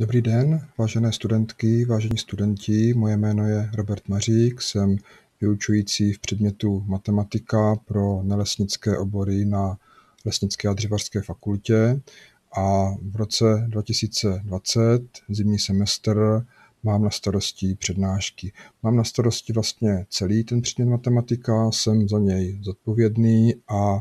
Dobrý den, vážené studentky, vážení studenti. Moje jméno je Robert Mařík, jsem vyučující v předmětu matematika pro nelesnické obory na Lesnické a dřevařské fakultě a v roce 2020, zimní semestr, mám na starosti přednášky. Mám na starosti vlastně celý ten předmět matematika, jsem za něj zodpovědný a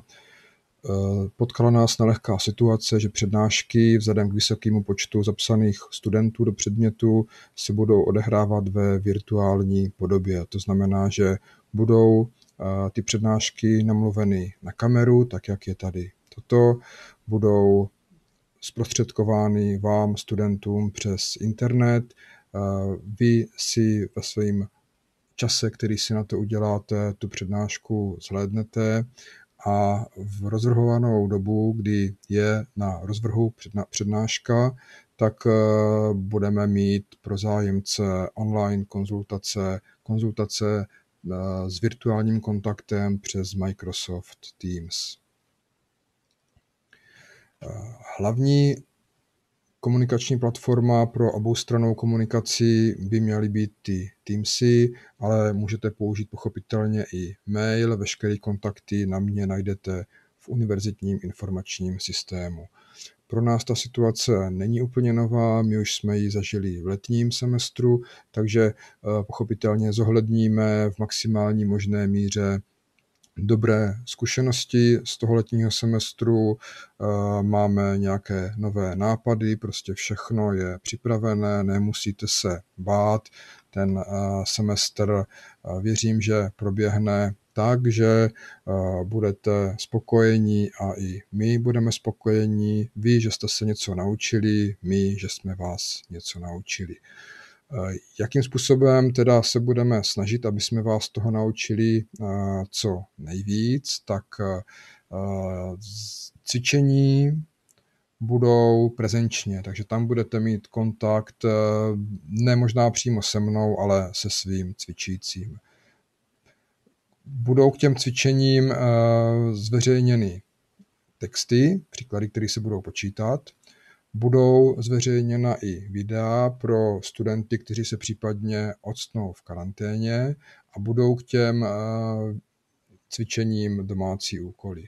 Eh, potkala nás nelehká situace, že přednášky vzhledem k vysokému počtu zapsaných studentů do předmětu se budou odehrávat ve virtuální podobě. To znamená, že budou eh, ty přednášky namluveny na kameru, tak jak je tady toto, budou zprostředkovány vám, studentům, přes internet. Eh, vy si ve svém čase, který si na to uděláte, tu přednášku zhlédnete a v rozvrhovanou dobu, kdy je na rozvrhu přednáška, tak eh, budeme mít pro zájemce online konzultace, konzultace eh, s virtuálním kontaktem přes Microsoft Teams. Eh, hlavní komunikační platforma pro oboustranou komunikaci by měly být ty Teamsy, ale můžete použít pochopitelně i mail, veškeré kontakty na mě najdete v univerzitním informačním systému. Pro nás ta situace není úplně nová, my už jsme ji zažili v letním semestru, takže eh, pochopitelně zohledníme v maximální možné míře dobré zkušenosti z toho letního semestru, eh, máme nějaké nové nápady, prostě všechno je připravené, nemusíte se bát. Ten eh, semestr eh, věřím, že proběhne tak, že budete spokojení a i my budeme spokojení. Vy, že jste se něco naučili, my, že jsme vás něco naučili. Eh, jakým způsobem teda se budeme snažit, aby jsme vás toho naučili eh, co nejvíc, tak eh, cvičení budou prezenčně, takže tam budete mít kontakt ne možná přímo se mnou, ale se svým cvičícím. Budou k těm cvičením zveřejněny texty, příklady, které se budou počítat, Budou zveřejněna i videa pro studenty, kteří se případně odstnou v karanténě a budou k těm eh, cvičením domácí úkoly.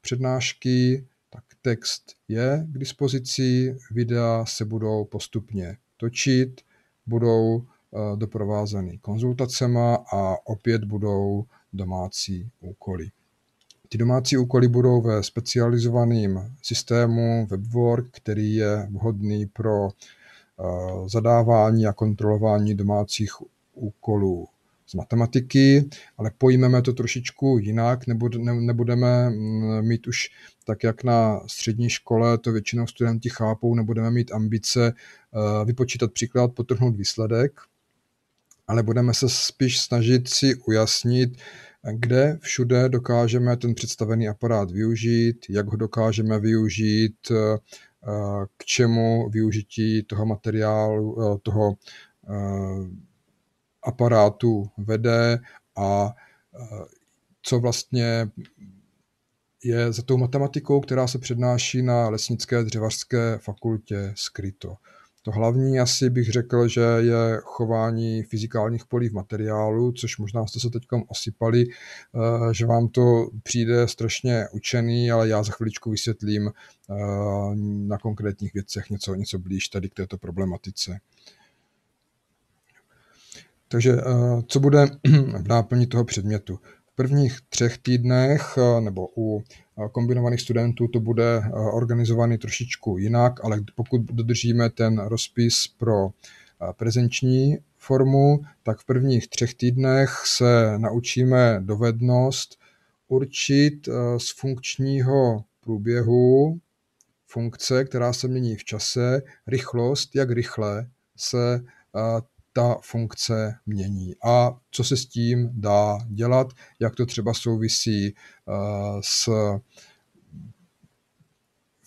Přednášky, tak text je k dispozici, videa se budou postupně točit, budou eh, doprovázeny konzultacemi a opět budou domácí úkoly. Ty domácí úkoly budou ve specializovaném systému WebWork, který je vhodný pro eh, zadávání a kontrolování domácích úkolů z matematiky, ale pojmeme to trošičku jinak, nebudeme mm, mít už tak, jak na střední škole to většinou studenti chápou, nebudeme mít ambice eh, vypočítat příklad, potrhnout výsledek, ale budeme se spíš snažit si ujasnit, kde všude dokážeme ten představený aparát využít, jak ho dokážeme využít, eh, eh, k čemu využití toho materiálu, eh, toho aparátu vede a co vlastně je za tou matematikou, která se přednáší na Lesnické dřevařské fakultě skryto. To hlavní asi bych řekl, že je chování fyzikálních polí v materiálu, což možná jste se teď osypali, eh, že vám to přijde strašně učený, ale já za chviličku vysvětlím eh, na konkrétních věcech něco, něco blíž tady k této problematice. Takže eh, co bude v náplni toho předmětu? prvních třech týdnech eh, nebo u eh, kombinovaných studentů to bude eh, organizovaný trošičku jinak, ale pokud dodržíme ten rozpis pro prezenční formu, tak v prvních třech týdnech se naučíme dovednost určit z funkčního průběhu funkce, která se mění v čase, rychlost, jak rychle se ta funkce mění a co se s tím dá dělat, jak to třeba souvisí eh, s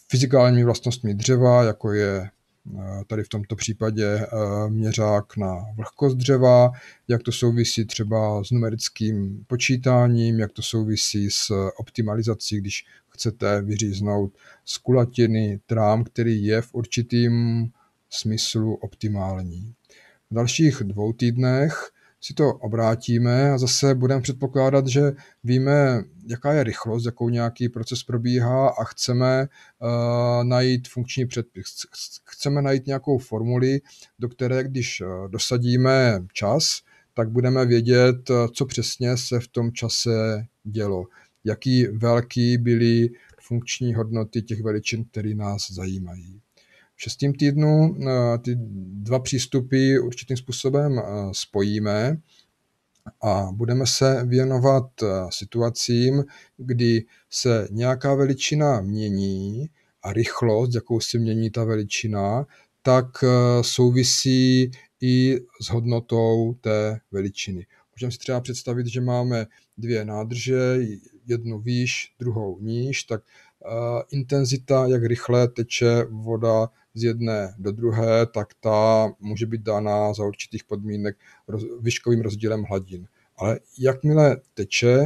fyzikálními vlastnostmi dřeva, jako je eh, tady v tomto případě eh, měřák na vlhkost dřeva, jak to souvisí třeba s numerickým počítáním, jak to souvisí s optimalizací, když chcete vyříznout z kulatiny trám, který je v určitým smyslu optimální dalších dvou týdnech si to obrátíme a zase budeme předpokládat, že víme, jaká je rychlost, jakou nějaký proces probíhá a chceme uh, najít funkční předpis. Chceme najít nějakou formuli, do které, když eh, dosadíme čas, tak budeme vědět, eh, co přesně se v tom čase dělo, jaký velký byly funkční hodnoty těch veličin, které nás zajímají šestým týdnu eh, ty dva přístupy určitým způsobem eh, spojíme a budeme se věnovat eh, situacím, kdy se nějaká veličina mění a rychlost, jakou se mění ta veličina, tak souvisí i s hodnotou té veličiny. Můžeme si třeba představit, že máme dvě nádrže, jednu výš, druhou níž, tak intenzita, jak rychle teče voda z jedné do druhé, tak ta může být dána za určitých podmínek roz, výškovým rozdílem hladin. Ale jakmile teče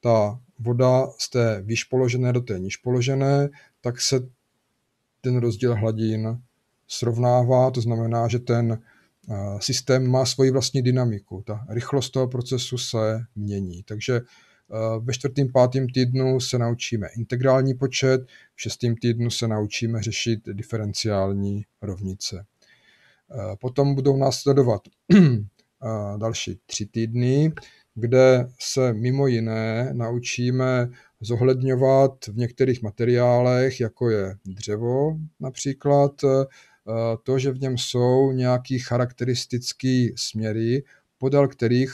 ta voda z té výš položené do té níž položené, tak se ten rozdíl hladin srovnává, to znamená, že ten systém má svoji vlastní dynamiku. Ta rychlost toho procesu se mění. Takže Eh, ve čtvrtém, pátém týdnu se naučíme integrální počet, v šestém týdnu se naučíme řešit diferenciální rovnice. Eh, potom budou následovat eh, další tři týdny, kde se mimo jiné naučíme zohledňovat v některých materiálech, jako je dřevo například, to, že v něm jsou nějaký charakteristický směry, podél kterých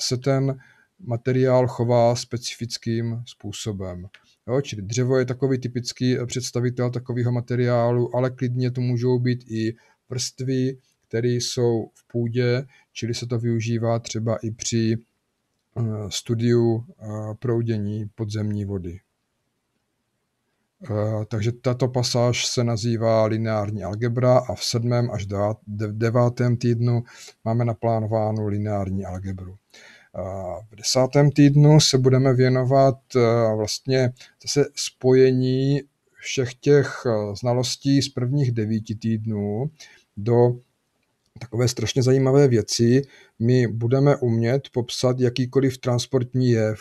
se ten materiál chová specifickým způsobem. Jo, čili dřevo je takový typický eh, představitel takového materiálu, ale klidně to můžou být i vrstvy, které jsou v půdě, čili se to využívá třeba i při eh, studiu eh, proudění podzemní vody. Takže tato pasáž se nazývá lineární algebra a v sedmém až devátém týdnu máme naplánovánu lineární algebru. V desátém týdnu se budeme věnovat eh, vlastně zase spojení všech těch eh, znalostí z prvních devíti týdnů do takové strašně zajímavé věci. My budeme umět popsat jakýkoliv transportní jev.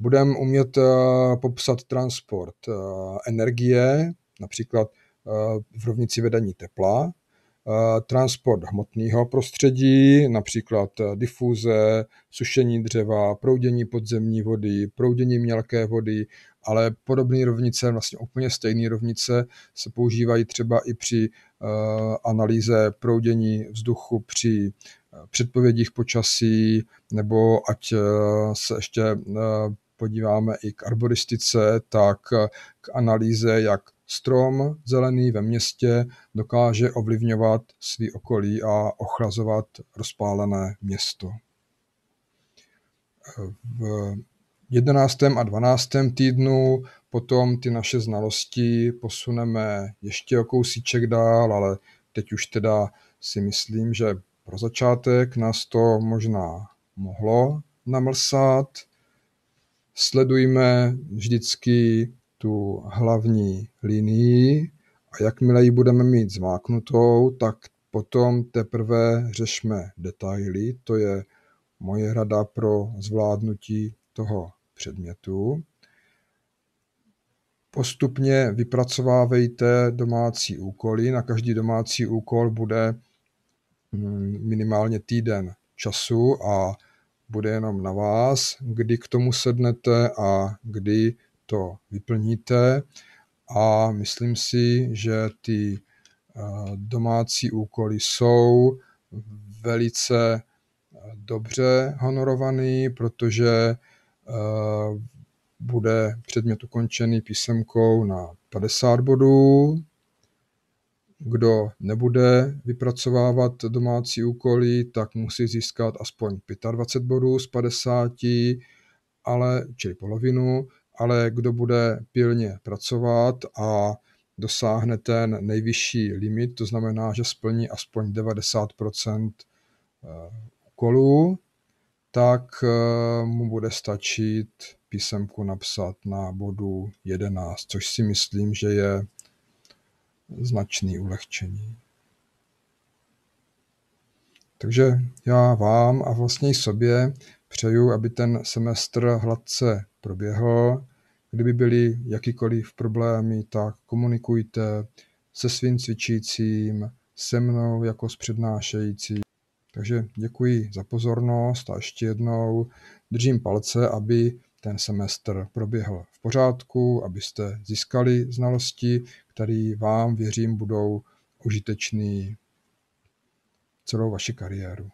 Budeme umět eh, popsat transport energie, například v rovnici vedení tepla, Eh, transport hmotného prostředí, například eh, difuze, sušení dřeva, proudění podzemní vody, proudění mělké vody, ale podobné rovnice, vlastně úplně stejné rovnice se používají třeba i při eh, analýze proudění vzduchu při předpovědích počasí, nebo ať se ještě podíváme i k arboristice, tak k analýze, jak strom zelený ve městě dokáže ovlivňovat svý okolí a ochlazovat rozpálené město. V 11. a 12. týdnu potom ty naše znalosti posuneme ještě o kousíček dál, ale teď už teda si myslím, že pro začátek nás to možná mohlo namlsat. Sledujme vždycky tu hlavní linii a jakmile ji budeme mít zmáknutou, tak potom teprve řešme detaily, to je moje rada pro zvládnutí toho předmětu. Postupně vypracovávejte domácí úkoly. Na každý domácí úkol bude mm, minimálně týden času a bude jenom na vás, kdy k tomu sednete a kdy to vyplníte a myslím si, že ty domácí úkoly jsou velice dobře honorovaný, protože bude předmět ukončený písemkou na 50 bodů. Kdo nebude vypracovávat domácí úkoly, tak musí získat aspoň 25 bodů z 50, ale, čili polovinu, ale kdo bude pilně pracovat a dosáhne ten nejvyšší limit, to znamená, že splní aspoň 90 eh, úkolů, tak eh, mu bude stačit písemku napsat na bodu 11, což si myslím, že je značný ulehčení. Takže já vám a vlastně i sobě přeju, aby ten semestr hladce proběhl, Kdyby byly jakýkoliv problémy, tak komunikujte se svým cvičícím, se mnou jako s přednášející. Takže děkuji za pozornost a ještě jednou držím palce, aby ten semestr proběhl v pořádku, abyste získali znalosti, které vám, věřím, budou užitečný celou vaši kariéru.